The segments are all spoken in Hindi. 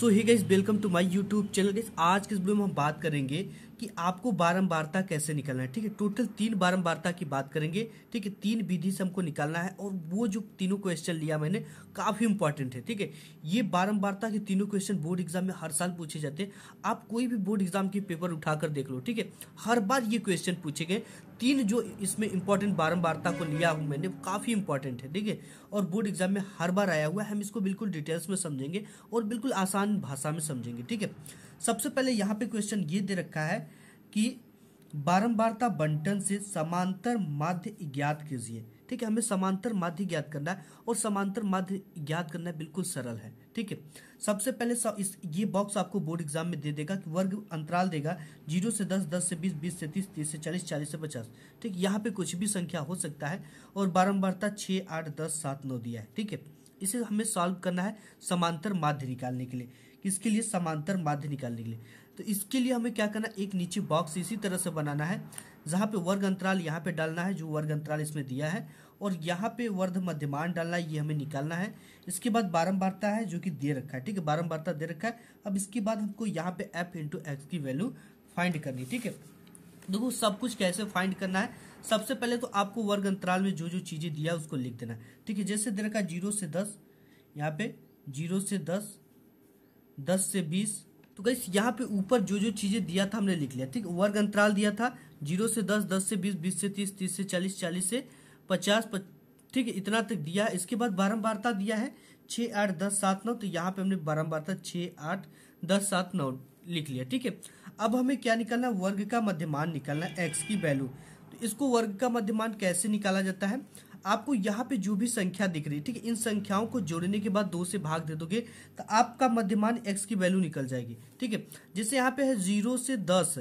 so hi guys welcome to my YouTube channel guys आज के इस वीडियो में हम बात करेंगे कि आपको बारंबारता कैसे निकलना है ठीक है टोटल तीन बारंबारता की बात करेंगे ठीक है तीन विधि से हमको निकालना है और वो जो तीनों क्वेश्चन लिया मैंने काफ़ी इंपॉर्टेंट है ठीक है ये बारंबारता के तीनों क्वेश्चन बोर्ड एग्जाम में हर साल पूछे जाते हैं आप कोई भी बोर्ड एग्जाम के पेपर उठाकर देख लो ठीक है हर बार ये क्वेश्चन पूछे गए तीन जो इसमें इंपॉर्टेंट बारंबारता को लिया हूं मैंने काफ़ी इंपॉर्टेंट है ठीक है और बोर्ड एग्जाम में हर बार आया हुआ है हम इसको बिल्कुल डिटेल्स में समझेंगे और बिल्कुल आसान भाषा में समझेंगे ठीक है सबसे पहले यहाँ पे क्वेश्चन ये दे रखा है कि बारंबारता बंटन से समांतर माध्य ज्ञात कीजिए ठीक है हमें समांतर माध्य ज्ञात करना है और समांतर माध्य ज्ञात करना बिल्कुल सरल है ठीक है सबसे पहले सब इस ये बॉक्स आपको बोर्ड एग्जाम में दे देगा कि वर्ग अंतराल देगा जीरो से दस दस से बीस बीस से तीस तीस से चालीस चालीस से पचास ठीक यहाँ पे कुछ भी संख्या हो सकता है और बारम्बारता छः आठ दस सात नौ दिया है ठीक है इसे हमें सॉल्व करना है समांतर माध्य निकालने के लिए किसके लिए समांतर माध्य निकालने के लिए तो इसके लिए हमें क्या करना एक नीचे बॉक्स इसी तरह से बनाना है जहाँ पे वर्ग अंतराल यहाँ पे डालना है जो वर्ग अंतराल इसमें दिया है और यहाँ पे वर्ध मध्यमान डालना है ये हमें निकालना है इसके बाद बारम्बारता है जो कि दे रखा है ठीक है बारम्बारता दे रखा है अब इसके बाद हमको यहाँ पे एफ इंटू एक्स की वैल्यू फाइंड करनी ठीक है देखो सब कुछ कैसे फाइंड करना है सबसे पहले तो आपको वर्ग अंतराल में जो जो चीज़ें दिया उसको लिख देना है ठीक है जैसे दे रखा जीरो से दस यहाँ पे जीरो से दस दस से बीस तो गई यहाँ पे ऊपर जो जो चीज़ें दिया था हमने लिख लिया ठीक वर्ग अंतराल दिया था जीरो से दस दस से बीस बीस से तीस तीस से चालीस चालीस से पचास ठीक है इतना तक दिया है इसके बाद बारम्बारता दिया है छः आठ दस सात नौ तो यहाँ पे हमने बारम्बारता छः आठ दस सात नौ लिख लिया ठीक है अब हमें क्या निकालना वर्ग का मध्यमान निकालना है एक्स की वैल्यू तो इसको वर्ग का मध्यमान कैसे निकाला जाता है आपको यहाँ पे जो भी संख्या दिख रही है ठीक है इन संख्याओं को जोड़ने के बाद दो से भाग दे दोगे तो आपका मध्यमान एक्स की वैल्यू निकल जाएगी ठीक है जैसे यहाँ पे है जीरो से दस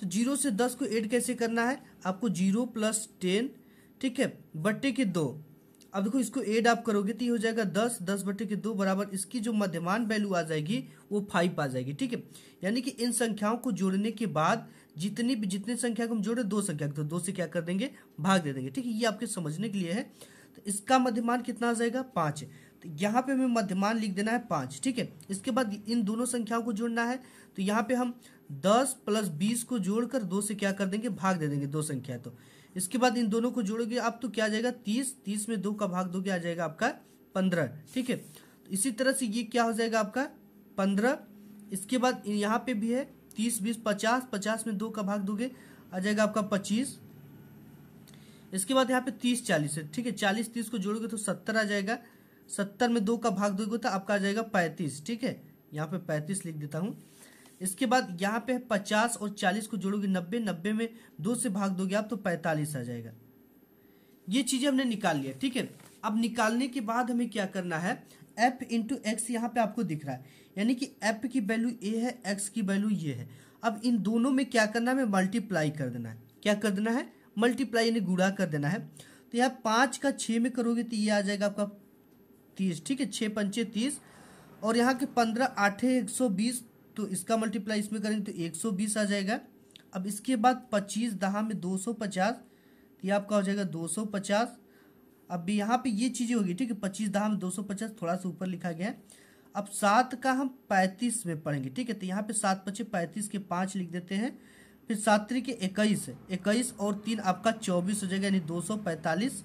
तो जीरो से दस को एड कैसे करना है आपको जीरो प्लस टेन ठीक है बट्टे के दो अब देखो इसको एड आप करोगे तो ये हो जाएगा दस दस बटे के दो बराबर इसकी जो मध्यमान वैल्यू आ जाएगी वो फाइव आ जाएगी ठीक है यानी कि इन संख्याओं को जोड़ने के बाद जितनी भी जितनी संख्या को हम जोड़े दो संख्या तो दो से क्या कर देंगे भाग दे देंगे ठीक है ये आपके समझने के लिए है तो इसका मध्यमान कितना आ जाएगा पाँच तो यहाँ पे हमें मध्यमान लिख देना है पाँच ठीक है इसके बाद इन दोनों संख्याओं को जोड़ना है तो यहाँ पे हम दस प्लस बीस को जोड़कर दो से क्या कर देंगे भाग दे देंगे दो संख्या तो इसके बाद इन दोनों को जोड़ोगे आप तो क्या आ जाएगा तीस तीस में दो का भाग दोगे आ जाएगा आपका पंद्रह ठीक है तो इसी तरह से ये क्या हो जाएगा आपका पंद्रह इसके बाद यहाँ पे भी है तीस बीस पचास पचास में दो का भाग दोगे आ जाएगा आपका पच्चीस इसके बाद यहाँ पे तीस चालीस है ठीक है चालीस तीस को जोड़ोगे तो सत्तर आ जाएगा सत्तर में दो का भाग दोगे तो आपका आ जाएगा पैंतीस ठीक है यहाँ पे पैंतीस लिख देता हूँ इसके बाद यहाँ पे पचास और चालीस को जोड़ोगे नब्बे नब्बे में दो से भाग दोगे आप तो पैंतालीस आ जाएगा ये चीजें हमने निकाल लिया ठीक है अब निकालने के बाद हमें क्या करना है एफ इंटू एक्स यहाँ पे आपको दिख रहा है यानी कि एफ की वैल्यू ए है एक्स की वैल्यू ये है अब इन दोनों में क्या करना है हमें मल्टीप्लाई कर देना है क्या कर देना है मल्टीप्लाई यानी गुड़ा कर देना है तो यहाँ पाँच का छः में करोगे तो ये आ जाएगा आपका तीस ठीक है छः पंचे तीस और यहाँ के पंद्रह आठे एक सौ बीस तो इसका मल्टीप्लाई इसमें करेंगे तो 120 आ जाएगा अब इसके बाद 25 दहा में 250 तो ये आपका हो जाएगा 250 अब यहाँ पर ये चीज़ें होगी ठीक है पच्चीस दहा में 250 थोड़ा सा ऊपर लिखा गया है अब सात का हम पैंतीस में पढ़ेंगे ठीक है तो यहाँ पे सात पचे पैंतीस के पाँच लिख देते हैं फिर सात के इक्कीस इक्कीस और तीन आपका चौबीस हो जाएगा यानी दो सौ पैंतालीस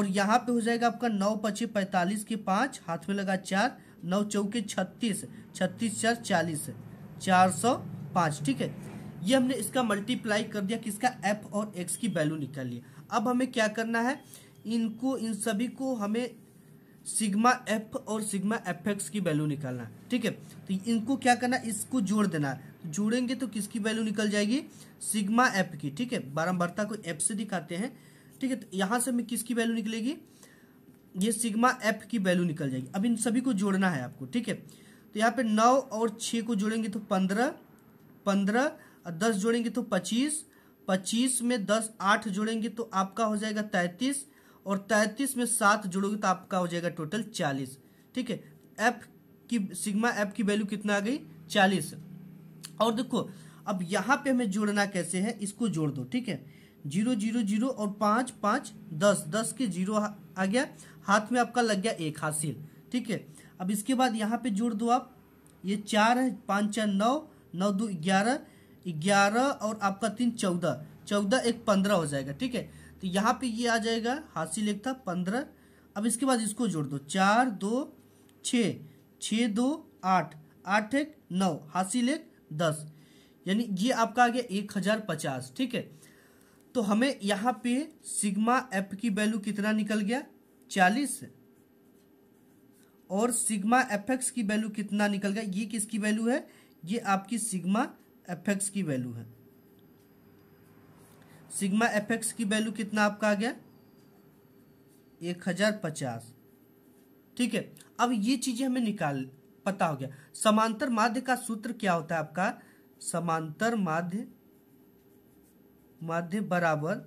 और यहाँ पे हो जाएगा आपका नौ पचे पैंतालीस के पाँच हाथ में लगा चार नौ चौके छत्तीस छत्तीस चार चालीस चार सौ पाँच ठीक है ये हमने इसका मल्टीप्लाई कर दिया किसका एफ और एक्स की वैल्यू निकाल लिया अब हमें क्या करना है इनको इन सभी को हमें सिग्मा एफ और सिग्मा एफ एक्स की वैल्यू निकालना है ठीक है तो इनको क्या करना है इसको जोड़ देना है तो जोड़ेंगे तो किसकी वैल्यू निकल जाएगी सिग्मा एफ की ठीक है बारंबारता को एफ से दिखाते हैं ठीक है तो यहाँ से हमें किसकी वैल्यू निकलेगी ये सिग्मा एफ की वैल्यू निकल जाएगी अब इन सभी को जोड़ना है आपको ठीक है तो यहाँ पे नौ और छः को जोड़ेंगे तो पंद्रह पंद्रह और दस जोड़ेंगे तो पच्चीस पच्चीस में दस आठ जोड़ेंगे तो आपका हो जाएगा तैंतीस और तैंतीस में सात जोड़ोगे तो आपका हो जाएगा टोटल चालीस ठीक है एफ की सिग्मा एफ की वैल्यू कितना आ गई चालीस और देखो अब यहाँ पे हमें जोड़ना कैसे है इसको जोड़ दो ठीक है जीरो जीरो जीरो और पाँच पाँच दस दस के जीरो आ गया हाथ में आपका लग गया एक हासिल ठीक है अब इसके बाद यहाँ पे जोड़ दो आप ये चार है पाँच चार नौ नौ दो ग्यारह ग्यारह और आपका तीन चौदह चौदह एक पंद्रह हो जाएगा ठीक है तो यहाँ पे ये आ जाएगा हासिल एक था पंद्रह अब इसके बाद इसको जोड़ दो चार दो छः छः दो आठ आठ एक नौ हासिल एक दस यानी ये आपका आ गया एक हज़ार पचास ठीक है तो हमें यहाँ पे सिग्मा एफ की वैल्यू कितना निकल गया चालीस और सिग्मा एफ एक्स की वैल्यू कितना निकल गया ये किसकी वैल्यू है ये आपकी सिग्मा एफ एक्स की वैल्यू है सिग्मा एफ एक्स की वैल्यू कितना आपका आ गया एक हजार पचास ठीक है अब ये चीजें हमें निकाल पता हो गया समांतर माध्य का सूत्र क्या होता है आपका समांतर माध्य माध्य बराबर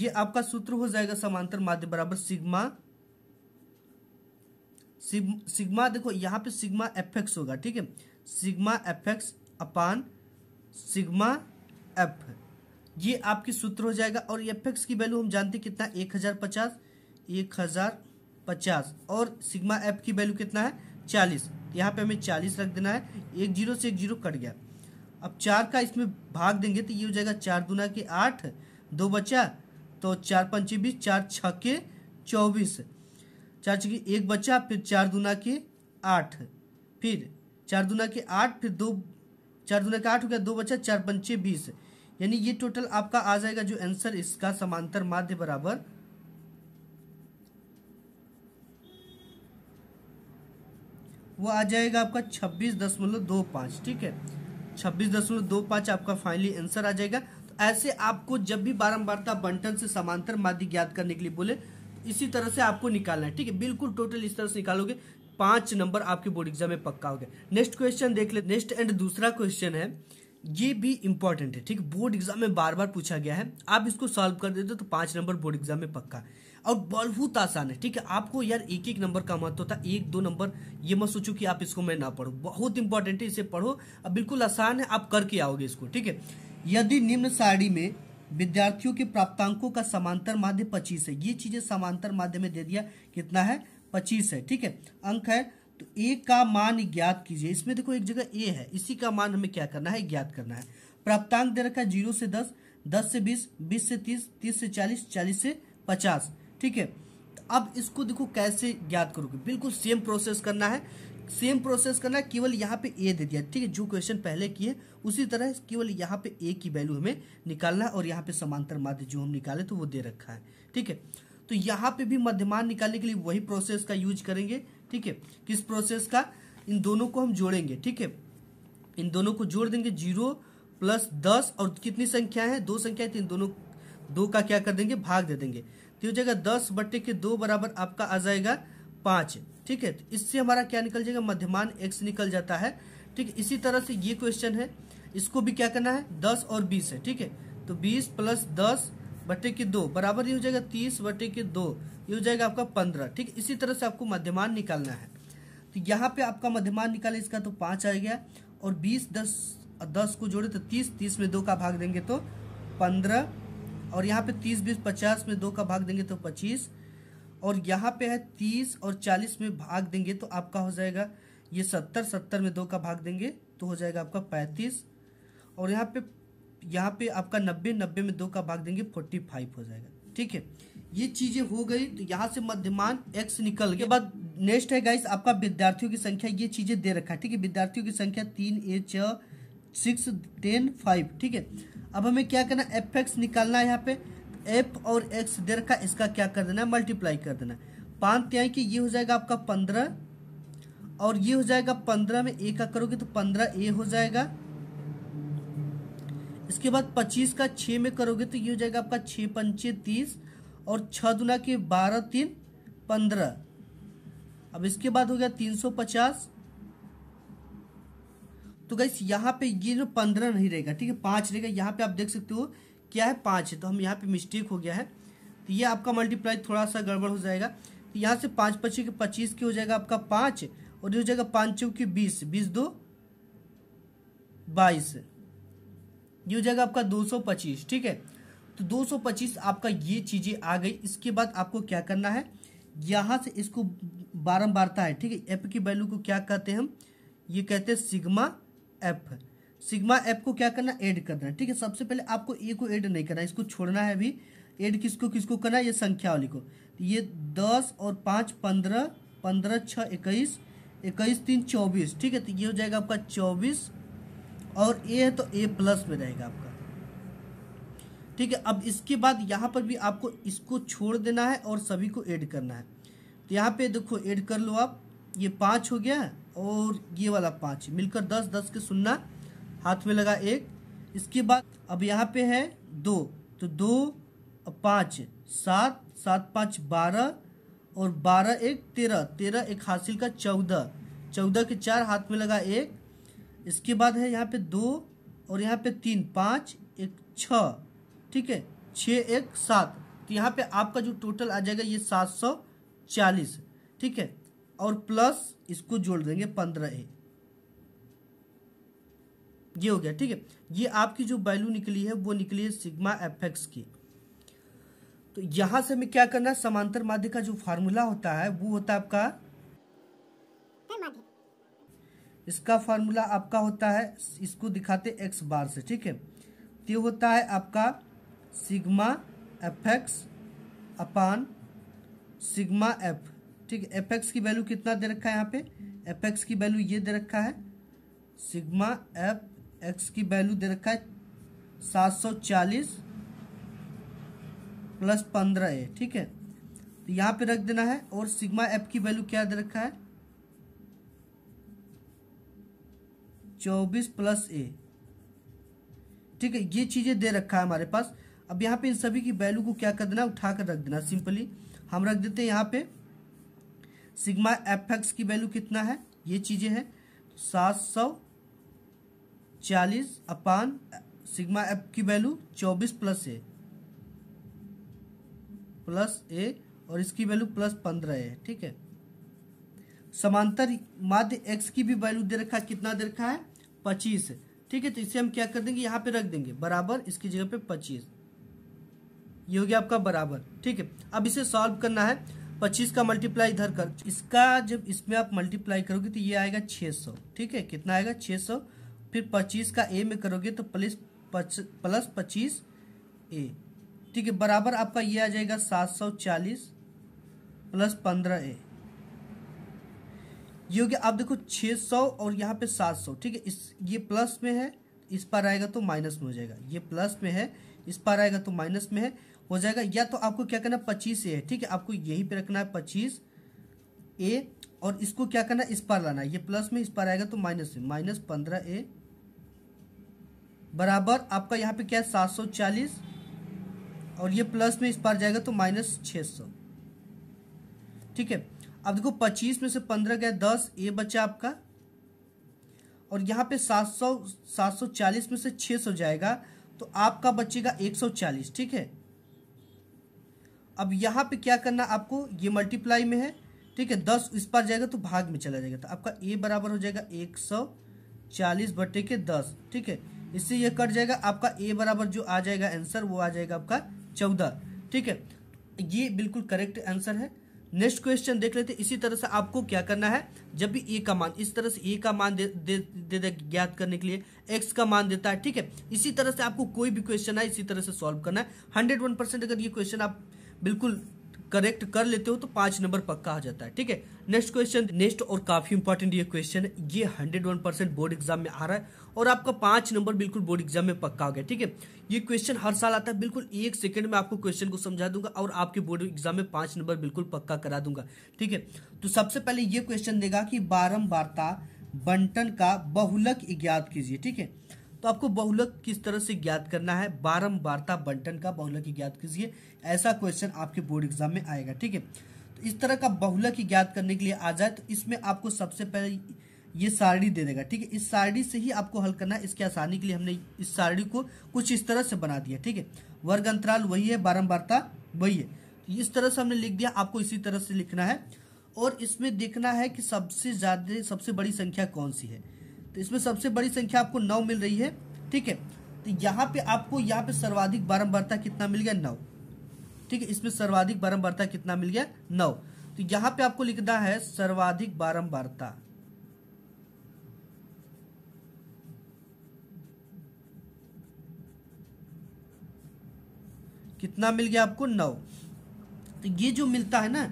ये आपका सूत्र हो जाएगा समांतर माध्य बराबर सिग्मा सिग्मा देखो यहाँ पे सिग्मा एफ होगा ठीक है sigma F X upon sigma F ये आपकी सूत्र हो जाएगा और एफ एक्स की वैल्यू हम जानते कितना एक हजार पचास एक हजार पचास और सिग्मा एफ की वैल्यू कितना है चालीस यहाँ पे हमें चालीस रख देना है एक जीरो से एक जीरो कट गया अब चार का इसमें भाग देंगे तो ये हो जाएगा चार दुना के आठ दो बचा तो चार पंचे बीस चार छ के चौबीस चार छके एक बचा फिर चार दुना के आठ फिर चार दुना के आठ फिर दो चार दुना के आठ हो गया दो बचा चार पंचे बीस यानी ये टोटल आपका आ जाएगा जो आंसर इसका समांतर माध्य बराबर वो आ जाएगा आपका छब्बीस दशमलव दो पाँच ठीक है छब्बीस दशमलव दो पाँच आपका फाइनली आंसर आ जाएगा तो ऐसे आपको जब भी बारम्बारता बंटन से समांतर माध्य ज्ञात करने के लिए बोले तो इसी तरह से आपको निकालना है ठीक है बिल्कुल टोटल इस तरह से निकालोगे पांच नंबर आपके बोर्ड एग्जाम में पक्का हो गया नेक्स्ट क्वेश्चन देख ले नेक्स्ट एंड दूसरा क्वेश्चन है ये भी इंपॉर्टेंट है ठीक बोर्ड एग्जाम में बार बार पूछा गया है आप इसको सॉल्व कर देते हो तो पांच नंबर बोर्ड एग्जाम में पक्का और बहुत आसान है ठीक है आपको यार एक एक नंबर का महत्व था एक दो नंबर ये मत सोचो कि आप इसको मैं ना पढ़ू बहुत इंपॉर्टेंट है इसे पढ़ो अब बिल्कुल आसान है आप करके आओगे इसको ठीक है यदि निम्न साड़ी में विद्यार्थियों के प्राप्तांकों का समांतर माध्य पच्चीस है ये चीजें समांतर माध्य में दे दिया कितना है पच्चीस है ठीक है अंक है तो ए का मान ज्ञात कीजिए इसमें देखो एक जगह ए है इसी का मान हमें क्या करना है ज्ञात करना है प्राप्तांक दे रखा है जीरो से दस दस से बीस बीस से तीस तीस से चालीस चालीस से पचास ठीक है अब इसको देखो कैसे ज्ञात करोगे बिल्कुल सेम प्रोसेस करना है सेम प्रोसेस करना केवल यहाँ पे ए दे दिया ठीक है जो क्वेश्चन पहले किए उसी तरह केवल यहाँ पे ए की वैल्यू हमें निकालना है और यहाँ पे समांतर माध्य जो हम निकाले तो वो दे रखा है ठीक है तो यहाँ पे भी मध्यमान निकालने के लिए वही प्रोसेस का यूज करेंगे ठीक है किस प्रोसेस का इन दोनों को हम जोड़ेंगे ठीक है इन दोनों को जोड़ देंगे जीरो प्लस दस और कितनी संख्या है दो संख्या है तो इन दोनों दो का क्या कर देंगे भाग दे देंगे तो हो जाएगा दस बट्टे के दो बराबर आपका आ जाएगा पाँच ठीक है तो इससे हमारा क्या निकल जाएगा मध्यमान एक्स निकल जाता है ठीक इसी तरह से ये क्वेश्चन है इसको भी क्या करना है दस और बीस है ठीक है तो बीस प्लस दस बटे के दो बराबर ये हो जाएगा तीस बटे के दो ये हो जाएगा आपका पंद्रह ठीक इसी तरह से आपको मध्यमान निकालना है तो यहाँ पे आपका मध्यमान निकाले इसका तो पाँच आ गया और बीस दस दस को जोड़े तो तीस तीस में दो का भाग देंगे तो पंद्रह और यहाँ पे तीस बीस पचास में दो का भाग देंगे तो पच्चीस और यहाँ पे है तीस और चालीस में भाग देंगे तो आपका हो जाएगा ये सत्तर सत्तर में दो का भाग देंगे तो हो जाएगा आपका पैंतीस और यहाँ पे यहाँ पे आपका नब्बे नब्बे में दो का भाग देंगे फोर्टी फाइव हो जाएगा ठीक है ये चीजें हो गई तो यहाँ से मध्यमान एक्स निकल गया बाद नेक्स्ट है गाइस आपका विद्यार्थियों की संख्या ये चीजें दे रखा है ठीक है विद्यार्थियों की संख्या तीन ए छः सिक्स टेन फाइव ठीक है अब हमें क्या करना है एफ एक्स निकालना है यहाँ पे एफ और एक्स दे रखा इसका क्या कर देना है मल्टीप्लाई कर देना है पाँच त्याई कि ये हो जाएगा आपका पंद्रह और ये हो जाएगा पंद्रह में ए का करोगे तो पंद्रह ए हो जाएगा इसके बाद पच्चीस का छः में करोगे तो ये हो जाएगा आपका छः पंचे तीस और छः दुना के बारह तीन पंद्रह अब इसके बाद हो गया तीन सौ पचास तो गैस यहाँ पे ये जो पंद्रह नहीं रहेगा ठीक है पाँच रहेगा यहाँ पे आप देख सकते हो क्या है पाँच है तो हम यहाँ पे मिस्टेक हो गया है तो ये आपका मल्टीप्लाई थोड़ा सा गड़बड़ हो जाएगा तो यहाँ से पाँच पच्चीस के पच्चीस की हो जाएगा आपका पाँच और ये हो जाएगा पाँच चौ बीस बीस दो बाईस ये हो जाएगा आपका दो सौ पच्चीस ठीक है तो दो सौ पच्चीस आपका ये चीज़ें आ गई इसके बाद आपको क्या करना है यहाँ से इसको बारम्बारता है ठीक है एप की वैल्यू को क्या कहते हैं हम ये कहते हैं सिग्मा एफ सिग्मा एफ को क्या करना ऐड करना है ठीक है सबसे पहले आपको ए को ऐड नहीं करना है इसको छोड़ना है अभी ऐड किसको किसको करना है ये संख्या वाली को तो ये दस और पाँच पंद्रह पंद्रह छः इक्कीस इक्कीस तीन चौबीस ठीक है तो ये हो जाएगा आपका चौबीस और ए है तो ए प्लस में रहेगा आपका ठीक है अब इसके बाद यहाँ पर भी आपको इसको छोड़ देना है और सभी को ऐड करना है तो यहाँ पे देखो ऐड कर लो आप ये पाँच हो गया और ये वाला पाँच मिलकर दस दस के सुनना हाथ में लगा एक इसके बाद अब यहाँ पे है दो तो दो पाँच सात सात पाँच बारह और बारह एक तेरह तेरह एक हासिल का चौदह चौदह के चार हाथ में लगा एक इसके बाद है यहाँ पे दो और यहाँ पे तीन पाँच एक छः ठीक है छः एक सात तो यहाँ पे आपका जो टोटल आ जाएगा ये सात सौ चालीस ठीक है और प्लस इसको जोड़ देंगे पंद्रह ए ये हो गया ठीक है ये आपकी जो वैल्यू निकली है वो निकली है सिग्मा एफ एक्स की तो यहां से हमें क्या करना है समांतर माध्य का जो फार्मूला होता है वो होता है आपका इसका फार्मूला आपका होता है इसको दिखाते एक्स बार से ठीक है तो होता है आपका sigma F X upon sigma F ठीक है एफ एक्स की वैल्यू कितना दे रखा है यहाँ पे एफ एक्स की वैल्यू ये दे रखा है सिग्मा एफ एक्स की वैल्यू दे रखा है सात सौ चालीस प्लस पंद्रह ए ठीक है तो यहाँ पे रख देना है और सिग्मा एफ की वैल्यू क्या दे रखा है चौबीस प्लस ए ठीक है ये चीज़ें दे रखा है हमारे पास अब यहाँ पे इन सभी की वैल्यू को क्या कर देना है उठा कर रख देना सिंपली हम रख देते हैं यहाँ पे सिग्मा एफ एक्स की वैल्यू कितना है ये चीजें हैं तो सात सौ चालीस अपान सिग्मा एफ की वैल्यू चौबीस प्लस ए प्लस ए और इसकी वैल्यू प्लस पंद्रह है ठीक है समांतर माध्य एक्स की भी वैल्यू दे रखा है कितना दे रखा है पच्चीस ठीक है तो इसे हम क्या कर देंगे यहाँ पे रख देंगे बराबर इसकी जगह पे पच्चीस ये हो गया आपका बराबर ठीक है अब इसे सॉल्व करना है पच्चीस का मल्टीप्लाई इधर कर इसका जब इसमें आप मल्टीप्लाई करोगे तो ये आएगा छः सौ ठीक है कितना आएगा छः सौ फिर पच्चीस का ए में करोगे तो प्लस प्लस पच्चीस ए ठीक है बराबर आपका ये आ जाएगा सात सौ चालीस प्लस पंद्रह ए ये हो गया आप देखो छः सौ और यहाँ पे सात सौ ठीक है इस ये प्लस में है इस पार आएगा तो माइनस में हो जाएगा ये प्लस में है इस पार आएगा तो माइनस में है हो जाएगा या तो आपको क्या करना है पच्चीस ए है ठीक है आपको यही पे रखना है पच्चीस ए और इसको क्या करना है इस पार लाना है ये प्लस में इस पार आएगा तो माइनस में माइनस पंद्रह ए बराबर आपका यहाँ पे क्या है सात सौ चालीस और ये प्लस में इस पार जाएगा तो माइनस छः सौ ठीक है अब देखो पच्चीस में से पंद्रह गया दस ए बचा आपका और यहाँ पे 700 740 में से 600 जाएगा तो आपका बचेगा 140 ठीक है अब यहाँ पे क्या करना आपको ये मल्टीप्लाई में है ठीक है दस इस पर जाएगा तो भाग में चला जाएगा तो आपका ए बराबर हो जाएगा एक सौ चालीस बटे के दस ठीक है इससे ये कट जाएगा आपका ए बराबर जो आ जाएगा आंसर वो आ जाएगा आपका चौदह ठीक है ये बिल्कुल करेक्ट आंसर है नेक्स्ट क्वेश्चन देख लेते इसी तरह से आपको क्या करना है जब भी ए e का मान इस तरह से ए e का मान दे दे, दे, दे ज्ञात करने के लिए एक्स का मान देता है ठीक है इसी तरह से आपको कोई भी क्वेश्चन है इसी तरह से सॉल्व करना है हंड्रेड वन परसेंट अगर ये क्वेश्चन आप बिल्कुल करेक्ट कर लेते हो तो पांच नंबर पक्का हो जाता है ठीक है नेक्स्ट क्वेश्चन नेक्स्ट और काफी इंपॉर्टेंट ये क्वेश्चन ये hundred one percent board exam में आ रहा है और आपका पांच नंबर बिल्कुल बोर्ड एग्जाम में पक्का हो गया ठीक है ये क्वेश्चन हर साल आता है बिल्कुल एक सेकंड में आपको क्वेश्चन को समझा दूंगा और आपके बोर्ड एग्जाम में पांच नंबर बिल्कुल पक्का करा दूंगा ठीक है तो सबसे पहले ये क्वेश्चन देगा कि बारम्बारता बंटन का बहुलक ज्ञात कीजिए ठीक है तो आपको बहुलक किस तरह से ज्ञात करना है बारंबारता बंटन का बहुलक ज्ञात कीजिए ऐसा क्वेश्चन आपके बोर्ड एग्जाम में आएगा ठीक है तो इस तरह का बहुलक ज्ञात करने के लिए आ जाए तो इसमें आपको सबसे पहले ये सारणी दे देगा ठीक है इस सारणी से ही आपको हल करना है इसके आसानी के लिए हमने इस सारणी को कुछ इस तरह से बना दिया ठीक है वर्ग अंतराल वही है बारंबारता वही है तो इस तरह से हमने लिख दिया आपको इसी तरह से लिखना है और इसमें देखना है कि सबसे ज्यादा सबसे बड़ी संख्या कौन सी है तो इसमें सबसे बड़ी संख्या आपको नौ मिल रही है ठीक है तो यहाँ पे आपको यहाँ पे सर्वाधिक बारंबारता कितना मिल गया नौ ठीक है इसमें सर्वाधिक बारंबारता कितना मिल गया नौ तो यहाँ पे आपको लिखना है सर्वाधिक बारंबारता कितना मिल गया आपको नौ तो ये जो मिलता है ना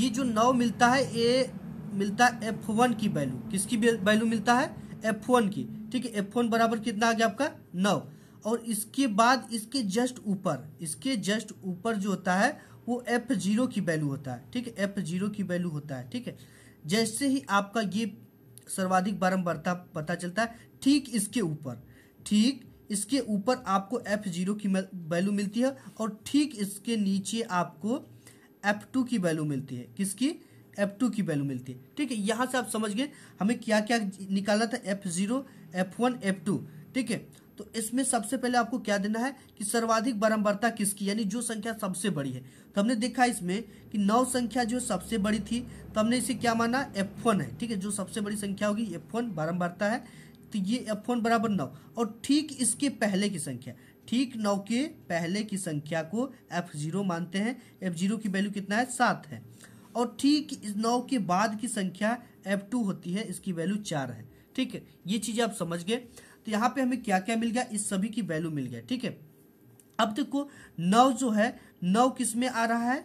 ये जो नौ मिलता है ये मिलता है एफ वन की वैल्यू किसकी वैल्यू मिलता है एफ वन की ठीक है एफ वन बराबर कितना आ गया आपका नौ और इसके बाद इसके जस्ट ऊपर इसके जस्ट ऊपर जो होता है वो एफ जीरो की वैल्यू होता है ठीक है एफ जीरो की वैल्यू होता है ठीक है जैसे ही आपका ये सर्वाधिक बारम्बारता पता चलता है ठीक इसके ऊपर ठीक इसके ऊपर आपको एफ जीरो की वैल्यू मिलती है और ठीक इसके नीचे आपको एफ टू की वैल्यू मिलती है किसकी एफ टू की वैल्यू मिलती है ठीक है यहाँ से आप समझ गए हमें क्या क्या निकालना था F zero F one F two ठीक है तो इसमें सबसे पहले आपको क्या देना है कि सर्वाधिक बारंबारता किसकी यानी जो संख्या सबसे बड़ी है तो हमने देखा इसमें कि नौ संख्या जो सबसे बड़ी थी तो हमने इसे क्या माना एफ वन है ठीक है जो सबसे बड़ी संख्या होगी एफ वन बारंबारता है तो ये एफ वन बराबर नौ और ठीक इसके पहले की संख्या ठीक नौ के पहले की संख्या को एफ जीरो मानते हैं एफ जीरो की वैल्यू कितना है सात है और ठीक नौ के बाद की संख्या एफ टू होती है इसकी वैल्यू चार है ठीक है ये चीजें आप समझ गए तो यहाँ पे हमें क्या क्या मिल गया इस सभी की वैल्यू मिल गया ठीक है अब देखो नौ जो है नौ किस में आ रहा है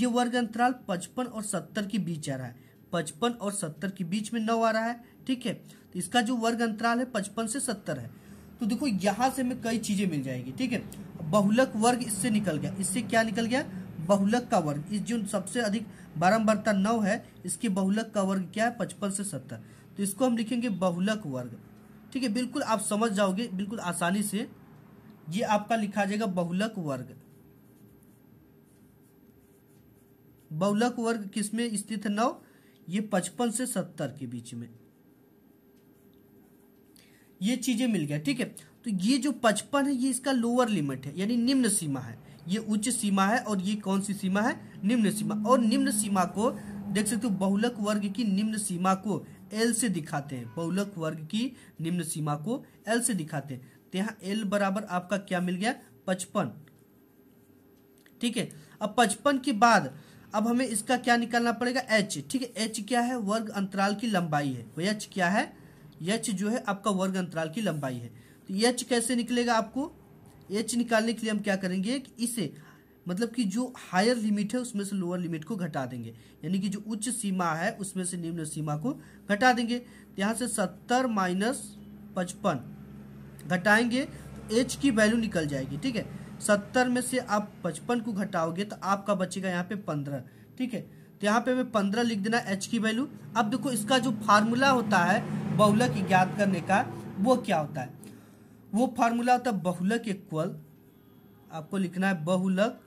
ये वर्ग अंतराल पचपन और सत्तर के बीच आ रहा है पचपन और सत्तर के बीच में नौ आ रहा है ठीक है तो इसका जो वर्ग अंतराल है पचपन से सत्तर है तो देखो यहां से हमें कई चीजें मिल जाएगी ठीक है बहुलक वर्ग इससे निकल गया इससे क्या निकल गया बहुलक का वर्ग इस जो सबसे अधिक बारंबारता नौ है इसके बहुलक का वर्ग क्या है पचपन से सत्तर तो इसको हम लिखेंगे बहुलक वर्ग ठीक है बिल्कुल आप समझ जाओगे बिल्कुल आसानी से ये आपका लिखा जाएगा बहुलक वर्ग बहुलक वर्ग किसमें स्थित है नौ ये पचपन से सत्तर के बीच में ये चीजें मिल गया ठीक है तो ये जो पचपन है ये इसका लोअर लिमिट है यानी निम्न सीमा है ये उच्च सीमा है और ये कौन सी सीमा है निम्न सीमा और निम्न सीमा को देख सकते हो बहुलक वर्ग की निम्न सीमा को एल से दिखाते हैं बहुलक वर्ग की निम्न सीमा को एल से दिखाते हैं तो यहाँ एल बराबर आपका क्या मिल गया पचपन ठीक है अब पचपन के बाद अब हमें इसका क्या निकालना पड़ेगा एच ठीक है एच क्या है वर्ग अंतराल की लंबाई है एच तो क्या है एच जो है आपका वर्ग अंतराल की लंबाई है तो एच कैसे निकलेगा आपको एच निकालने के लिए हम क्या करेंगे कि इसे मतलब कि जो हायर लिमिट है उसमें से लोअर लिमिट को घटा देंगे यानी कि जो उच्च सीमा है उसमें से निम्न सीमा को घटा देंगे तो यहाँ से सत्तर माइनस पचपन घटाएंगे तो एच की वैल्यू निकल जाएगी ठीक है सत्तर में से आप पचपन को घटाओगे तो आपका बचेगा यहाँ पे पंद्रह ठीक है तो यहाँ पे हमें पंद्रह लिख देना एच की वैल्यू अब देखो इसका जो फार्मूला होता है बहुलक ज्ञात करने का वो क्या होता है वो फार्मूला होता है बहुलक इक्वल आपको लिखना है बहुलक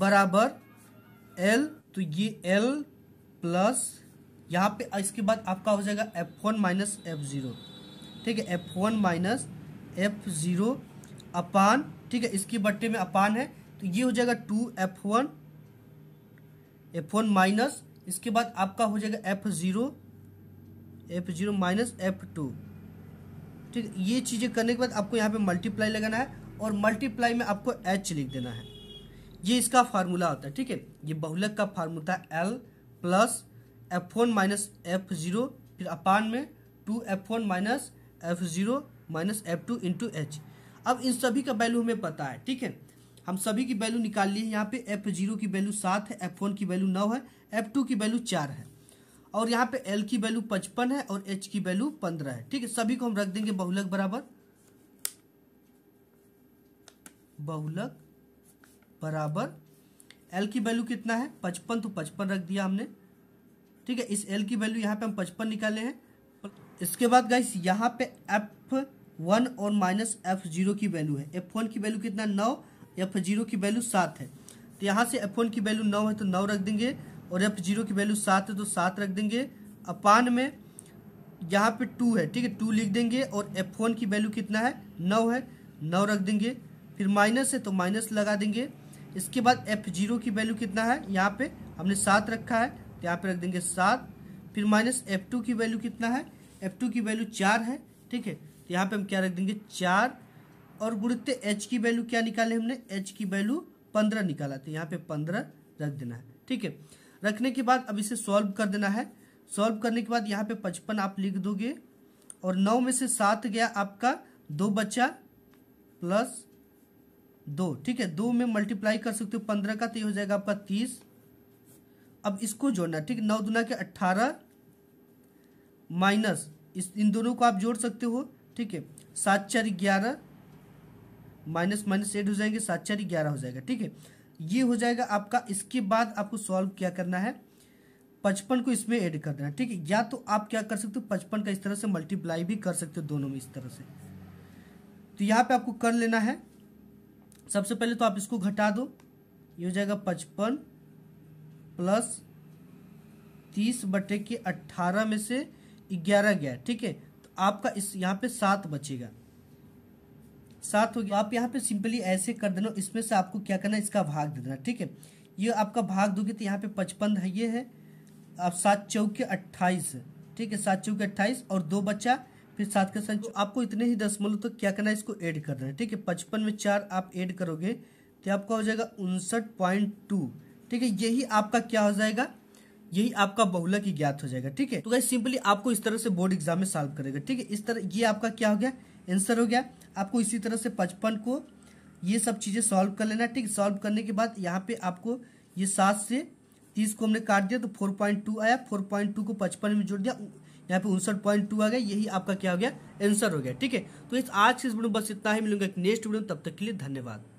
बराबर एल तो ये एल प्लस यहाँ पे इसके बाद आपका हो जाएगा F one minus F zero ठीक है F one minus F zero upon ठीक है इसके बट्टे में अपान है तो ये हो जाएगा two F one F one minus इसके बाद आपका हो जाएगा F zero F zero minus F two ठीक तो ये चीज़ें करने के बाद आपको यहाँ पे मल्टीप्लाई लगाना है और मल्टीप्लाई में आपको एच लिख देना है ये इसका फार्मूला होता है ठीक है ये बहुलक का फार्मूला है L plus F one minus F zero फिर अपान में two F one minus F zero minus F two into H अब इन सभी का वैल्यू हमें पता है ठीक है हम सभी की वैल्यू निकाल लिए यहाँ पे एफ जीरो की वैल्यू सात है एफ वन की वैल्यू नौ है एफ टू की वैल्यू चार है और यहाँ पे एल की वैल्यू पचपन है और एच की वैल्यू पंद्रह है ठीक है सभी को हम रख देंगे बहुलक बराबर बहुलक बराबर एल की वैल्यू कितना है पचपन तो पचपन रख दिया हमने ठीक है इस एल की वैल्यू यहाँ पे हम पचपन निकाले हैं इसके बाद गाइस यहाँ पे एफ वन और माइनस एफ जीरो की वैल्यू है एफ वन की वैल्यू कितना नौ एफ जीरो की वैल्यू सात है तो यहाँ से एफ वन की वैल्यू नौ है तो नौ रख देंगे और यहाँ पे जीरो की वैल्यू सात है तो सात रख देंगे अपान में यहाँ पे टू है ठीक है टू लिख देंगे और एफ वन की वैल्यू कितना है नौ है नौ रख देंगे फिर माइनस है तो माइनस लगा देंगे इसके बाद एफ जीरो की वैल्यू कितना है यहाँ पे हमने सात रखा है तो यहाँ पे रख देंगे सात फिर माइनस एफ टू की वैल्यू कितना है एफ टू की वैल्यू चार है ठीक है तो यहाँ पे हम क्या रख देंगे चार और गुणित एच की वैल्यू क्या निकाले हमने एच की वैल्यू पंद्रह निकाला तो यहाँ पे पंद्रह रख देना है ठीक है रखने के बाद अब इसे सॉल्व कर देना है सॉल्व करने के बाद यहाँ पे पचपन आप लिख दोगे और नौ में से सात गया आपका दो बच्चा प्लस दो ठीक है दो में मल्टीप्लाई कर सकते हो पंद्रह का तो ये हो जाएगा आपका तीस अब इसको जोड़ना ठीक नौ दुना के अट्ठारह माइनस इस इन दोनों को आप जोड़ सकते हो ठीक है सात चार ग्यारह माइनस माइनस एट हो जाएंगे सात चार ग्यारह हो जाएगा ठीक है ये हो जाएगा आपका इसके बाद आपको सॉल्व क्या करना है पचपन को इसमें ऐड कर देना ठीक है या तो आप क्या कर सकते हो पचपन का इस तरह से मल्टीप्लाई भी कर सकते हो दोनों में इस तरह से तो यहाँ पे आपको कर लेना है सबसे पहले तो आप इसको घटा दो ये हो जाएगा पचपन प्लस तीस बटे के अट्ठारह में से ग्यारह गया ठीक है तो आपका इस यहाँ पे सात बचेगा सात हो गया आप यहाँ पे सिंपली ऐसे कर देना इसमें से आपको क्या करना है इसका भाग दे देना ठीक है ये आपका भाग दोगे तो यहाँ पे पचपन है ये है आप सात चौके अट्ठाईस ठीक है सात चौके अट्ठाईस और दो बच्चा फिर सात के साथ आपको इतने ही दशमलव तो क्या करना है इसको ऐड कर देना ठीक है पचपन में चार आप ऐड करोगे तो आपका हो जाएगा उनसठ ठीक है यही आपका क्या हो जाएगा यही आपका बहुला की ज्ञात हो जाएगा ठीक है तो सिंपली आपको इस तरह से बोर्ड एग्जाम में सॉल्व करेगा ठीक है इस तरह ये आपका क्या हो गया आंसर हो गया आपको इसी तरह से पचपन को ये सब चीज़ें सॉल्व कर लेना ठीक सॉल्व करने के बाद यहाँ पे आपको ये सात से तीस को हमने काट दिया तो फोर पॉइंट टू आया फोर पॉइंट टू को पचपन में जोड़ दिया यहाँ पे उनसठ पॉइंट टू आ गया यही आपका क्या हो गया आंसर हो गया ठीक है तो इस आज के इस वीडियो में बस इतना ही मिलूंगा नेक्स्ट वीडियो तब तक के लिए धन्यवाद